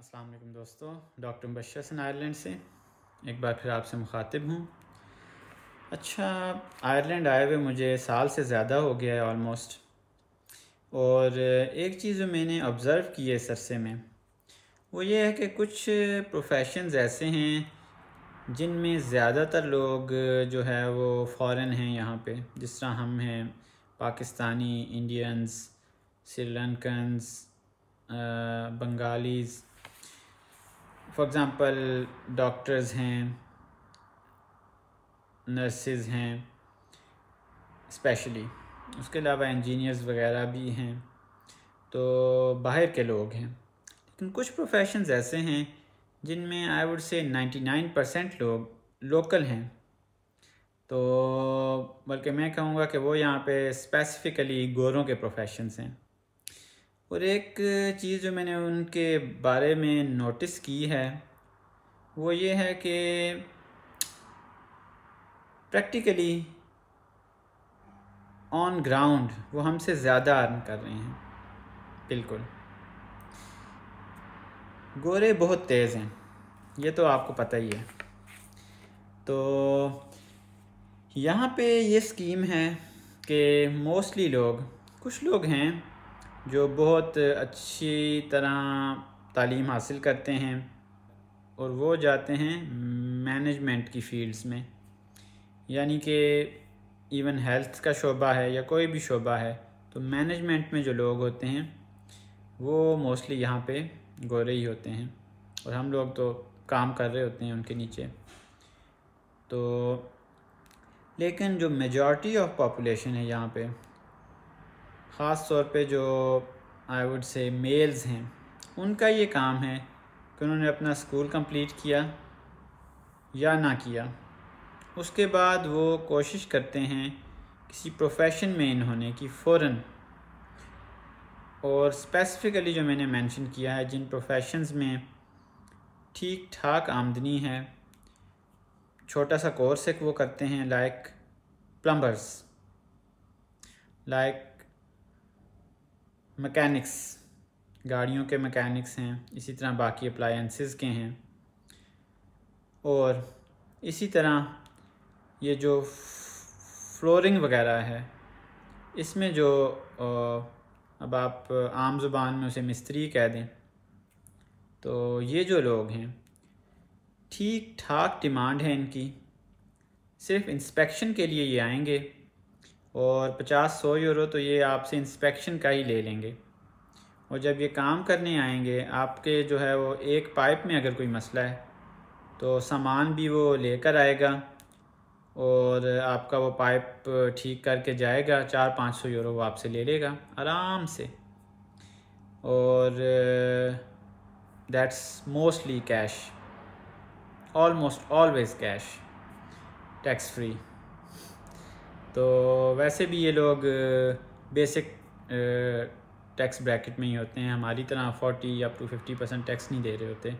असलम दोस्तों डॉक्टर मुबशर सन आयरलैंड से एक बार फिर आपसे मुखातिब हूँ अच्छा आयरलैंड आए हुए मुझे साल से ज़्यादा हो गया है ऑलमोस्ट और एक चीज़ मैंने ऑब्ज़र्व की है सरसे में वो ये है कि कुछ प्रोफेशंस ऐसे हैं जिनमें ज़्यादातर लोग जो है वो फ़ॉरेन हैं यहाँ पे जिस तरह हम हैं Pakistani Indians Sri Lankans Bengalis for example doctors हैं नर्सेज हैं स्पेशली उसके अलावा इंजीनियर्स वगैरह भी हैं तो बाहर के लोग हैं लेकिन कुछ प्रोफेशंस ऐसे हैं जिनमें I would say ninety nine percent लोग लोकल हैं तो बल्कि मैं कहूँगा कि वो यहाँ पे स्पेसिफ़िकली गोरों के प्रोफेशंस हैं और एक चीज़ जो मैंने उनके बारे में नोटिस की है वो ये है कि प्रैक्टिकली ऑन ग्राउंड वो हमसे ज़्यादा अर्न कर रहे हैं बिल्कुल गोरे बहुत तेज़ हैं ये तो आपको पता ही है तो यहाँ पे ये स्कीम है कि मोस्टली लोग कुछ लोग हैं जो बहुत अच्छी तरह तालीम हासिल करते हैं और वो जाते हैं मैनेजमेंट की फील्ड्स में यानी कि इवन हेल्थ का शोबा है या कोई भी शोबा है तो मैनेजमेंट में जो लोग होते हैं वो मोस्टली यहाँ पे गोरे ही होते हैं और हम लोग तो काम कर रहे होते हैं उनके नीचे तो लेकिन जो मेजॉरिटी ऑफ पॉपुलेशन है यहाँ पे ख़ास तौर पे जो आई वुड से मेल्स हैं उनका ये काम है कि उन्होंने अपना स्कूल कंप्लीट किया या ना किया उसके बाद वो कोशिश करते हैं किसी प्रोफेशन में इन होने की फ़ौर और स्पेसिफ़िकली जो मैंने मेंशन किया है जिन प्रोफेशंस में ठीक ठाक आमदनी है छोटा सा कोर्स एक वो करते हैं लाइक प्लम्बर्स लाइक मैकेनिक्स गाड़ियों के मैकेनिक्स हैं इसी तरह बाकी अप्लाइंसेस के हैं और इसी तरह ये जो फ्लोरिंग वगैरह है इसमें जो अब आप आम ज़ुबान में उसे मिस्त्री कह दें तो ये जो लोग हैं ठीक ठाक डिमांड है इनकी सिर्फ इंस्पेक्शन के लिए ये आएंगे और पचास सौ यूरो तो ये आपसे इंस्पेक्शन का ही ले लेंगे और जब ये काम करने आएंगे आपके जो है वो एक पाइप में अगर कोई मसला है तो सामान भी वो लेकर आएगा और आपका वो पाइप ठीक करके जाएगा चार पाँच सौ यूरो वो आपसे ले लेगा आराम से और that's mostly cash almost always cash tax free तो वैसे भी ये लोग बेसिक टैक्स ब्रैकेट में ही होते हैं हमारी तरह फोर्टी या टू फिफ्टी परसेंट टैक्स नहीं दे रहे होते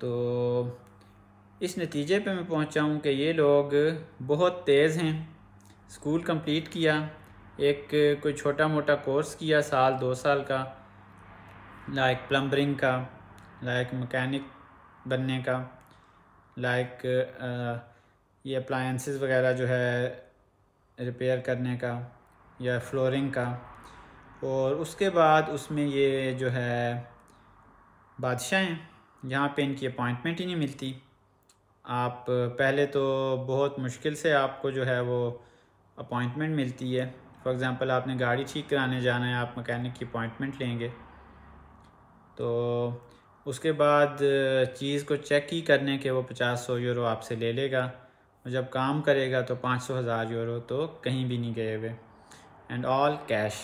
तो इस नतीजे पे मैं पहुंचा हूँ कि ये लोग बहुत तेज़ हैं स्कूल कंप्लीट किया एक कोई छोटा मोटा कोर्स किया साल दो साल का लाइक प्लम्बरिंग का लाइक मकैनिक बनने का लाइक ये अप्लाइंसेस वगैरह जो है रिपेयर करने का या फ्लोरिंग का और उसके बाद उसमें ये जो है बादशाह हैं यहाँ पे इनकी अपॉइंटमेंट ही नहीं मिलती आप पहले तो बहुत मुश्किल से आपको जो है वो अपॉइंटमेंट मिलती है फॉर एग्ज़ाम्पल आपने गाड़ी ठीक कराने जाना है आप मकैनिक की अपॉइंटमेंट लेंगे तो उसके बाद चीज़ को चेक ही करने के वो पचास सौ यूरो आपसे ले लेगा जब काम करेगा तो पाँच सौ हज़ार यूरो तो कहीं भी नहीं गए हुए एंड ऑल कैश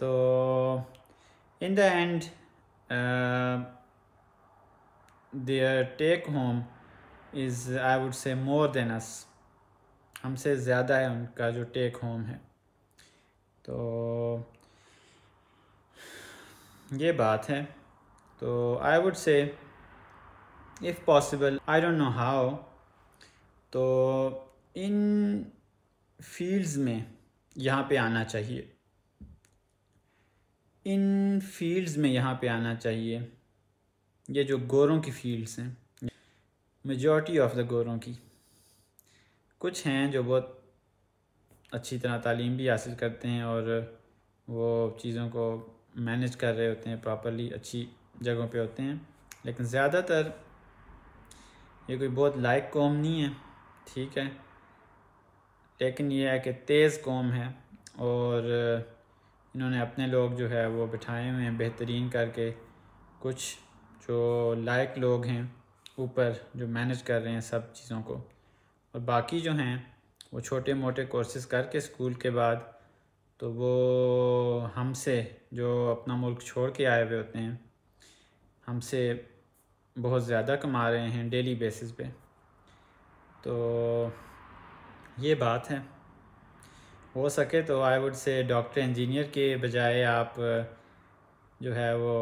तो in the end their take home is I would say more than us हमसे ज़्यादा है उनका जो टेक होम है तो ये बात है तो I would say if possible I don't know how to in fields में यहाँ पे आना चाहिए इन फील्ड्स में यहाँ पे आना चाहिए ये जो गोरों की फील्ड्स हैं मेजॉरिटी ऑफ द गोरों की कुछ हैं जो बहुत अच्छी तरह तालीम भी हासिल करते हैं और वो चीज़ों को मैनेज कर रहे होते हैं प्रॉपरली अच्छी जगहों पे होते हैं लेकिन ज़्यादातर ये कोई बहुत लायक कौम नहीं है ठीक है लेकिन यह है कि तेज़ कौम है और इन्होंने अपने लोग जो है वो बिठाए हुए हैं बेहतरीन करके कुछ जो लायक लोग हैं ऊपर जो मैनेज कर रहे हैं सब चीज़ों को और बाकी जो हैं वो छोटे मोटे कोर्सेज करके स्कूल के बाद तो वो हमसे जो अपना मुल्क छोड़ के आए हुए होते हैं हमसे बहुत ज़्यादा कमा रहे हैं डेली बेसिस पे तो ये बात है हो सके तो I would say doctor engineer के बजाय आप जो है वो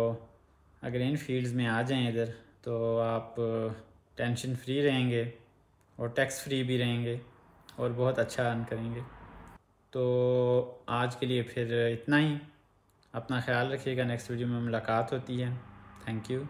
अगर इन फील्ड्स में आ जाएं इधर तो आप टेंशन फ्री रहेंगे और टैक्स फ्री भी रहेंगे और बहुत अच्छा अर्न करेंगे तो आज के लिए फिर इतना ही अपना ख्याल रखिएगा नेक्स्ट वीडियो में मुलाकात होती है थैंक यू